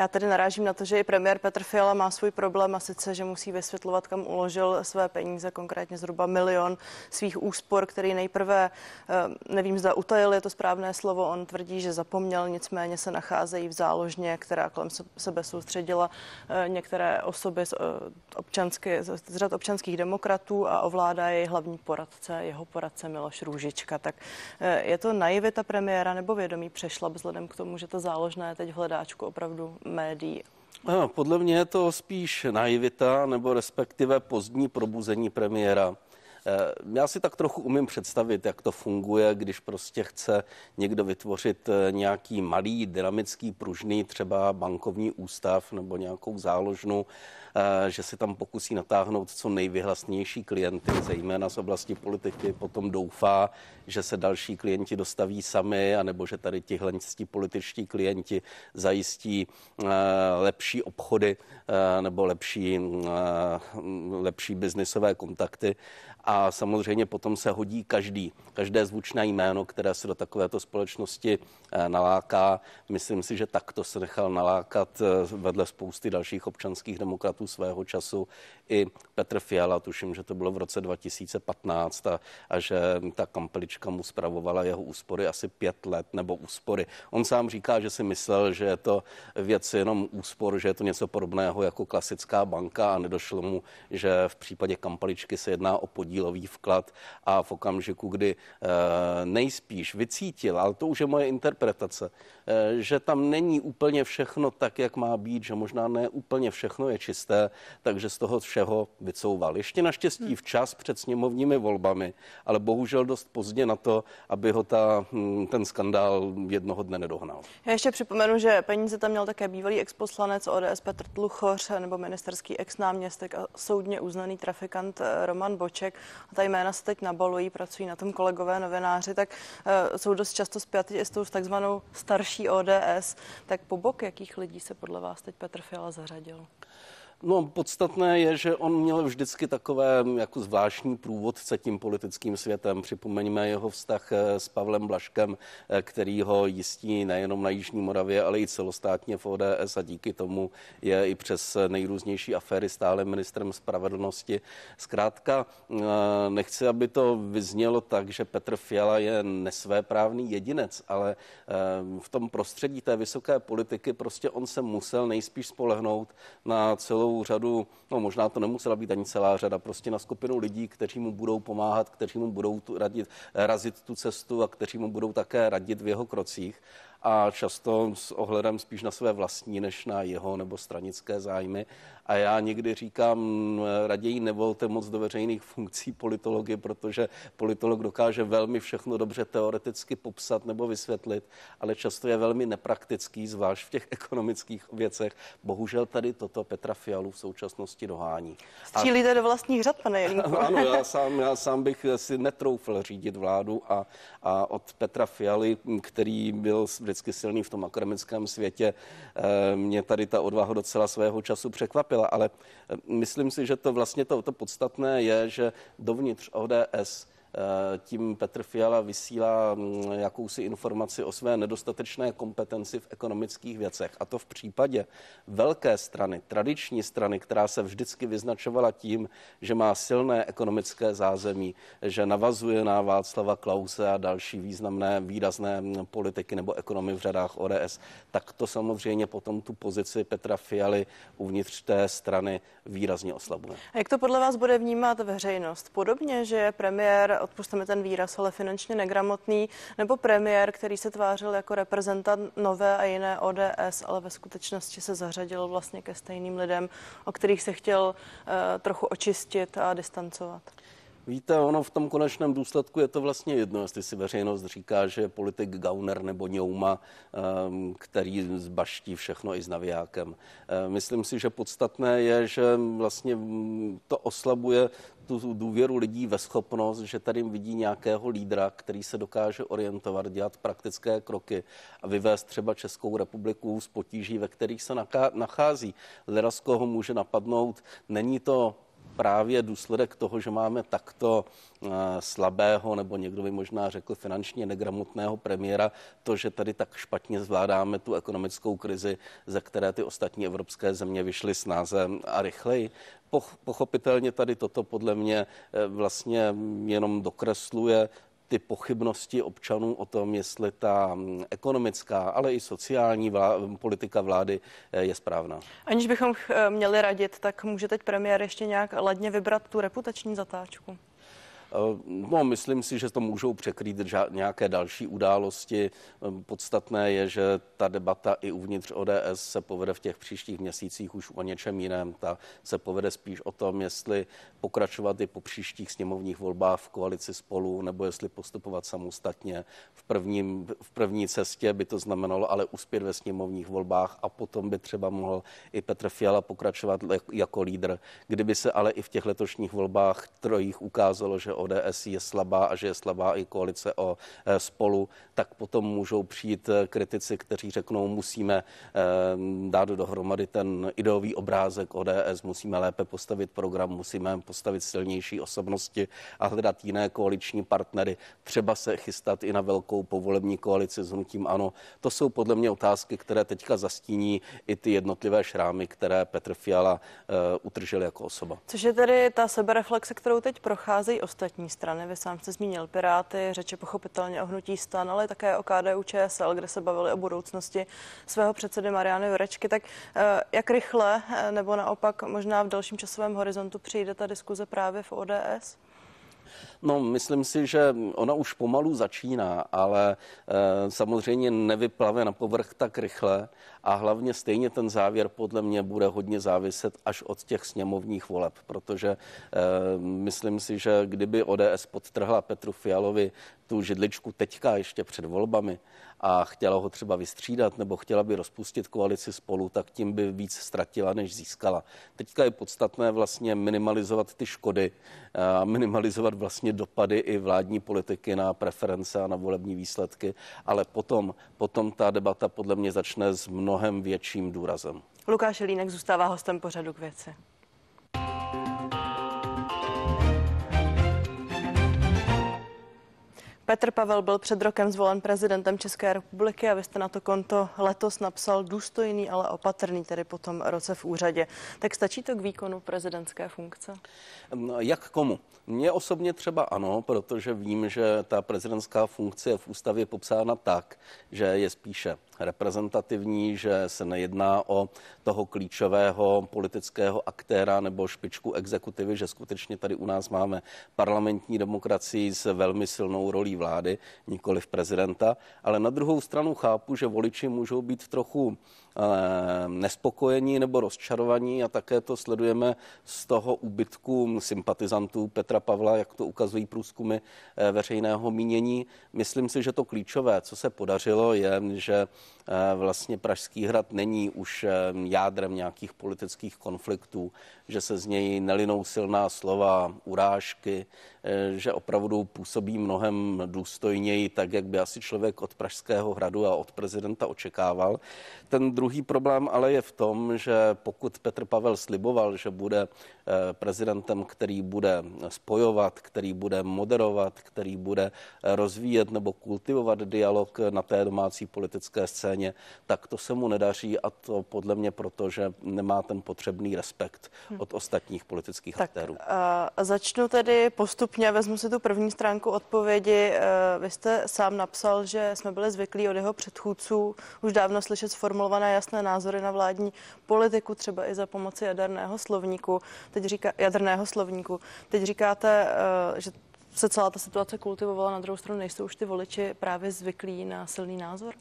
Já tady narážím na to, že i premiér Petr Fiala má svůj problém a sice, že musí vysvětlovat, kam uložil své peníze, konkrétně zhruba milion svých úspor, který nejprve, eh, nevím, zda utajil, je to správné slovo, on tvrdí, že zapomněl, nicméně se nacházejí v záložně, která kolem sebe soustředila eh, některé osoby z, eh, občansky, z řad občanských demokratů a ovládá jej hlavní poradce, jeho poradce Miloš Růžička. Tak je to naivita premiéra nebo vědomí přešla vzhledem k tomu, že ta záložná je teď v hledáčku opravdu médií? No, podle mě je to spíš naivita nebo respektive pozdní probuzení premiéra. Eh, já si tak trochu umím představit, jak to funguje, když prostě chce někdo vytvořit eh, nějaký malý, dynamický, pružný, třeba bankovní ústav nebo nějakou záložnu, eh, že si tam pokusí natáhnout co nejvyhlasnější klienty, zejména z oblasti politiky, potom doufá, že se další klienti dostaví sami, anebo že tady tihle političtí klienti zajistí lepší obchody nebo lepší, lepší biznisové kontakty a samozřejmě potom se hodí každý, každé zvučné jméno, které se do takovéto společnosti eh, naláká. Myslím si, že takto se nechal nalákat eh, vedle spousty dalších občanských demokratů svého času i Petr Fiala, tuším, že to bylo v roce 2015 a, a že ta kampelička mu zpravovala jeho úspory asi pět let nebo úspory. On sám říká, že si myslel, že je to věc jenom úspor, že je to něco podobného jako klasická banka a nedošlo mu, že v případě kampaličky se jedná o podíl dílový vklad a v okamžiku, kdy eh, nejspíš vycítil, ale to už je moje interpretace, eh, že tam není úplně všechno tak, jak má být, že možná ne úplně všechno je čisté, takže z toho všeho vycouval. Ještě naštěstí hmm. včas před sněmovními volbami, ale bohužel dost pozdě na to, aby ho ta, hm, ten skandál jednoho dne nedohnal. Já ještě připomenu, že peníze tam měl také bývalý exposlanec ODS Petr Tluchoř nebo ministerský exnáměstek a soudně uznaný trafikant eh, Roman Boček a ta jména se teď nabalují, pracují na tom kolegové novináři, tak eh, jsou dost často zpěty i s tou takzvanou starší ODS. Tak po bok jakých lidí se podle vás teď Petr Fiala zařadil? No, podstatné je, že on měl vždycky takové mm, jako zvláštní průvodce tím politickým světem. Připomeňme jeho vztah eh, s Pavlem Blaškem, eh, který ho jistí nejenom na Jižní Moravě, ale i celostátně v ODS a díky tomu je i přes eh, nejrůznější aféry stále ministrem spravedlnosti. Zkrátka, nechci, aby to vyznělo tak, že Petr Fiala je nesvéprávný jedinec, ale v tom prostředí té vysoké politiky prostě on se musel nejspíš spolehnout na celou celou řadu, no možná to nemusela být ani celá řada, prostě na skupinu lidí, kteří mu budou pomáhat, kteří mu budou tu radit, eh, razit tu cestu a kteří mu budou také radit v jeho krocích a často s ohledem spíš na své vlastní, než na jeho nebo stranické zájmy. A já někdy říkám, no, raději nevolte moc do veřejných funkcí politologie, protože politolog dokáže velmi všechno dobře teoreticky popsat nebo vysvětlit, ale často je velmi nepraktický, zvlášť v těch ekonomických věcech. Bohužel tady toto Petra Fialu v současnosti dohání. Střílíte a... do vlastních řad, pane Jelínku. ano, já sám, já sám bych si netroufl řídit vládu a, a od Petra Fialy, který byl vždycky silný v tom akademickém světě. Eh, mě tady ta odvaha docela svého času překvapila, ale eh, myslím si, že to vlastně to, to podstatné je, že dovnitř ODS Eh, tím Petr Fiala vysílá mm, jakousi informaci o své nedostatečné kompetenci v ekonomických věcech. A to v případě velké strany, tradiční strany, která se vždycky vyznačovala tím, že má silné ekonomické zázemí, že navazuje na Václava Klause a další významné, výrazné mm, politiky nebo ekonomy v řadách ODS, tak to samozřejmě potom tu pozici Petra Fialy uvnitř té strany výrazně oslabuje. A jak to podle vás bude vnímat veřejnost? Podobně, že premiér odpuste mi ten výraz, ale finančně negramotný, nebo premiér, který se tvářil jako reprezentant nové a jiné ODS, ale ve skutečnosti se zařadil vlastně ke stejným lidem, o kterých se chtěl eh, trochu očistit a distancovat? Víte, ono v tom konečném důsledku je to vlastně jedno, jestli si veřejnost říká, že politik Gauner nebo Ňouma, ehm, který zbaští všechno i s navijákem. Ehm, myslím si, že podstatné je, že vlastně to oslabuje tu důvěru lidí ve schopnost, že tady vidí nějakého lídra, který se dokáže orientovat, dělat praktické kroky a vyvést třeba Českou republiku z potíží, ve kterých se nachází. Leda, koho může napadnout, není to právě důsledek toho, že máme takto eh, slabého, nebo někdo by možná řekl finančně negramotného premiéra, to, že tady tak špatně zvládáme tu ekonomickou krizi, ze které ty ostatní evropské země vyšly snáze a rychleji. Pochopitelně tady toto podle mě eh, vlastně jenom dokresluje ty pochybnosti občanů o tom, jestli ta mm, ekonomická, ale i sociální vlá- mm, politika vlády eh, je správná. Aniž bychom eh, měli radit, tak může teď premiér ještě nějak ladně vybrat tu reputační zatáčku? Eh, no, myslím si, že to můžou překrýt nějaké další události. Eh, podstatné je, že ta debata i uvnitř ODS se povede v těch příštích měsících už o něčem jiném. Ta se povede spíš o tom, jestli pokračovat i po příštích sněmovních volbách v koalici spolu, nebo jestli postupovat samostatně. V, prvním, v první cestě by to znamenalo ale uspět ve sněmovních volbách a potom by třeba mohl i Petr Fiala pokračovat jako lídr. Kdyby se ale i v těch letošních volbách trojích ukázalo, že ODS je slabá a že je slabá i koalice o eh, spolu, tak potom můžou přijít eh, kritici, kteří řeknou, musíme eh, dát dohromady ten ideový obrázek ODS, musíme lépe postavit program, musíme postavit silnější osobnosti a hledat jiné koaliční partnery, třeba se chystat i na velkou povolební koalici s hnutím ANO. To jsou podle mě otázky, které teďka zastíní i ty jednotlivé šrámy, které Petr Fiala utržil utržel jako osoba. Což je tedy ta sebereflexe, kterou teď procházejí ostatní ostatní strany. Vy sám jste zmínil Piráty, řeče pochopitelně o hnutí stan, ale také o KDU ČSL, kde se bavili o budoucnosti svého předsedy Mariany Jurečky. Tak eh, jak rychle eh, nebo naopak možná v dalším časovém horizontu přijde ta diskuze právě v ODS? No, myslím si, že ona už pomalu začíná, ale e, samozřejmě nevyplave na povrch tak rychle a hlavně stejně ten závěr podle mě bude hodně záviset až od těch sněmovních voleb, protože e, myslím si, že kdyby ODS podtrhla Petru Fialovi tu židličku teďka ještě před volbami a chtěla ho třeba vystřídat nebo chtěla by rozpustit koalici spolu, tak tím by víc ztratila, než získala. Teďka je podstatné vlastně minimalizovat ty škody, eh, minimalizovat vlastně dopady i vládní politiky na preference a na volební výsledky, ale potom, potom ta debata podle mě začne s mnohem větším důrazem. Lukáš Línek zůstává hostem pořadu k věci. Petr Pavel byl před rokem zvolen prezidentem České republiky a vy jste na to konto letos napsal důstojný, ale opatrný, tedy po tom roce v úřadě. Tak stačí to k výkonu prezidentské funkce? No, jak komu? Mně osobně třeba ano, protože vím, že ta prezidentská funkce je v ústavě popsána tak, že je spíše reprezentativní, že se nejedná o toho klíčového politického aktéra nebo špičku exekutivy, že skutečně tady u nás máme parlamentní demokracii s velmi silnou rolí vlády, nikoli v prezidenta, ale na druhou stranu chápu, že voliči můžou být trochu Ehm, nespokojení nebo rozčarovaní a také to sledujeme z toho úbytku sympatizantů Petra Pavla, jak to ukazují průzkumy eh, veřejného mínění. Myslím si, že to klíčové, co se podařilo, je, že eh, vlastně Pražský hrad není už ehm, jádrem nějakých politických konfliktů, že se z něj nelinou silná slova, urážky, eh, že opravdu působí mnohem důstojněji, tak jak by asi člověk od Pražského hradu a od prezidenta očekával. Ten Druhý problém ale je v tom, že pokud Petr Pavel sliboval, že bude eh, prezidentem, který bude spojovat, který bude moderovat, který bude eh, rozvíjet nebo kultivovat dialog na té domácí politické scéně, tak to se mu nedaří a to podle mě proto, že nemá ten potřebný respekt hm. od ostatních politických hmm. aktérů. A eh, začnu tedy postupně, vezmu si tu první stránku odpovědi. Vy jste sám napsal, že jsme byli zvyklí od jeho předchůdců už dávno slyšet sformulované jasné, názory na vládní politiku, třeba i za pomoci jaderného slovníku. Teď říká, jaderného slovníku. Teď říkáte, eh, že se celá ta situace kultivovala, na druhou stranu nejsou už ty voliči právě zvyklí na silný názor?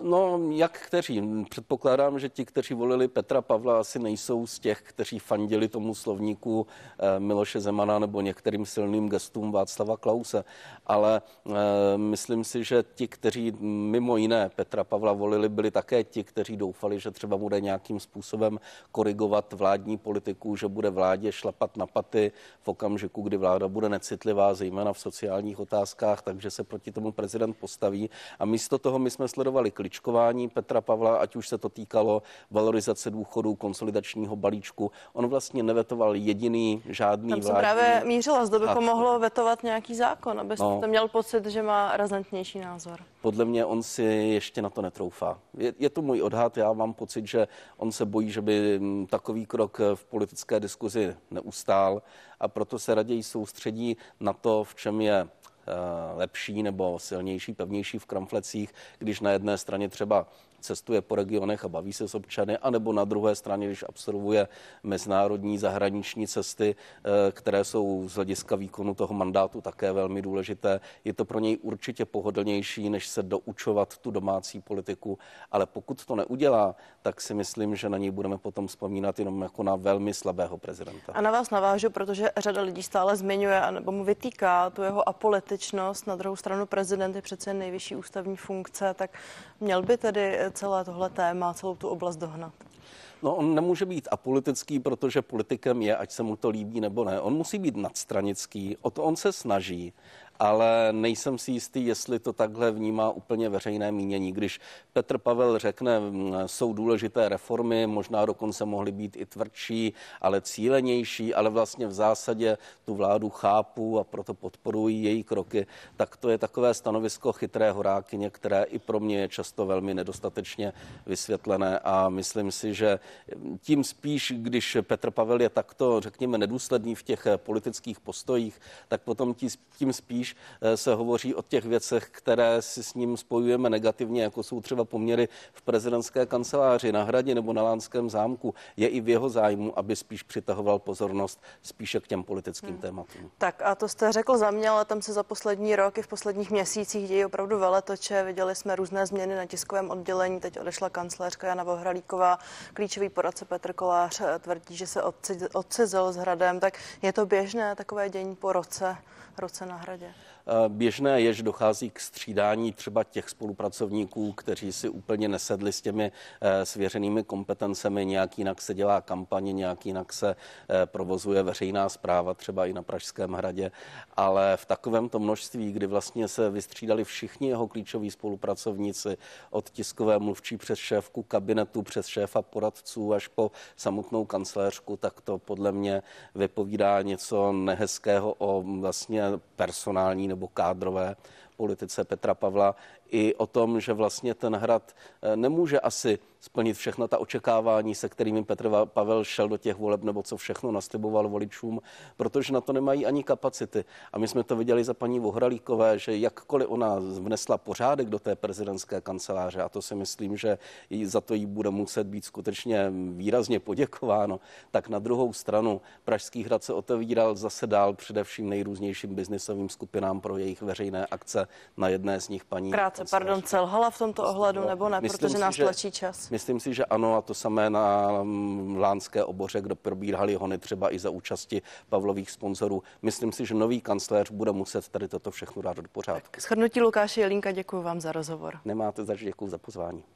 No, jak kteří? Předpokládám, že ti, kteří volili Petra Pavla, asi nejsou z těch, kteří fandili tomu slovníku eh, Miloše Zemana nebo některým silným gestům Václava Klause. Ale eh, myslím si, že ti, kteří mimo jiné Petra Pavla volili, byli také ti, kteří doufali, že třeba bude nějakým způsobem korigovat vládní politiku, že bude vládě šlapat na paty v okamžiku, kdy vláda bude necitlivá, zejména v sociálních otázkách, takže se proti tomu prezident postaví. A místo toho my jsme sledovali kličkování Petra Pavla, ať už se to týkalo valorizace důchodů, konsolidačního balíčku. On vlastně nevetoval jediný žádný Tam Tam právě mířila, zda by pomohlo vetovat nějaký zákon, aby no. to měl pocit, že má razentnější názor. Podle mě on si ještě na to netroufá. Je, je to můj odhad, já mám pocit, že on se bojí, že by mm, takový krok v politické diskuzi neustál a proto se raději soustředí na to, v čem je Eh, lepší nebo silnější, pevnější v kramflecích, když na jedné straně třeba cestuje po regionech a baví se s občany, anebo na druhé straně, když absolvuje mezinárodní zahraniční cesty, eh, které jsou z hlediska výkonu toho mandátu také velmi důležité. Je to pro něj určitě pohodlnější, než se doučovat tu domácí politiku, ale pokud to neudělá, tak si myslím, že na něj budeme potom vzpomínat jenom jako na velmi slabého prezidenta. A na vás navážu, protože řada lidí stále zmiňuje nebo mu vytýká tu jeho apolitičnost. Na druhou stranu prezident je přece nejvyšší ústavní funkce, tak měl by tedy eh, celé tohle téma, celou tu oblast dohnat? No on nemůže být apolitický, protože politikem je, ať se mu to líbí nebo ne. On musí být nadstranický, o to on se snaží ale nejsem si jistý, jestli to takhle vnímá úplně veřejné mínění. Když Petr Pavel řekne, mm, jsou důležité reformy, možná dokonce mohly být i tvrdší, ale cílenější, ale vlastně v zásadě tu vládu chápu a proto podporuji její kroky, tak to je takové stanovisko chytré horákyně, které i pro mě je často velmi nedostatečně vysvětlené a myslím si, že tím spíš, když Petr Pavel je takto, řekněme, nedůsledný v těch politických postojích, tak potom tím spíš spíš eh, se hovoří o těch věcech, které si s ním spojujeme negativně, jako jsou třeba poměry v prezidentské kanceláři na Hradě nebo na Lánském zámku. Je i v jeho zájmu, aby spíš přitahoval pozornost spíše k těm politickým hmm. tématům. Tak a to jste řekl za mě, ale tam se za poslední roky, v posledních měsících dějí opravdu veletoče. Viděli jsme různé změny na tiskovém oddělení. Teď odešla kancelářka Jana Vohralíková, klíčový poradce Petr Kolář eh, tvrdí, že se odcizil s hradem. Tak je to běžné takové dění po roce, roce na hradě? Eh, běžné je, že dochází k střídání třeba těch spolupracovníků, kteří si úplně nesedli s těmi eh, svěřenými kompetencemi. Nějak jinak se dělá kampaně, nějak jinak se eh, provozuje veřejná zpráva, třeba i na Pražském hradě. Ale v takovém množství, kdy vlastně se vystřídali všichni jeho klíčoví spolupracovníci, od tiskové mluvčí přes šéfku kabinetu, přes šéfa poradců až po samotnou kancléřku, tak to podle mě vypovídá něco nehezkého o vlastně personální nebo kádrové politice Petra Pavla i o tom, že vlastně ten hrad eh, nemůže asi splnit všechna ta očekávání, se kterými Petr Pavel šel do těch voleb, nebo co všechno nasliboval voličům, protože na to nemají ani kapacity. A my jsme to viděli za paní Vohralíkové, že jakkoliv ona vnesla pořádek do té prezidentské kanceláře, a to si myslím, že za to jí bude muset být skutečně výrazně poděkováno, tak na druhou stranu Pražský hrad se otevíral zase dál především nejrůznějším biznisovým skupinám pro jejich veřejné akce na jedné z nich paní. Krátce, pardon, selhala v tomto ohledu no, nebo ne, myslím protože si, nás tlačí čas. Myslím si, že ano, a to samé na mm, Lánské oboře, kde probíhali hony třeba i za účasti Pavlových sponzorů. Myslím si, že nový kancléř bude muset tady toto všechno dát do pořádku. Shrnutí Lukáše Jelínka, děkuji vám za rozhovor. Nemáte za děkuji za pozvání.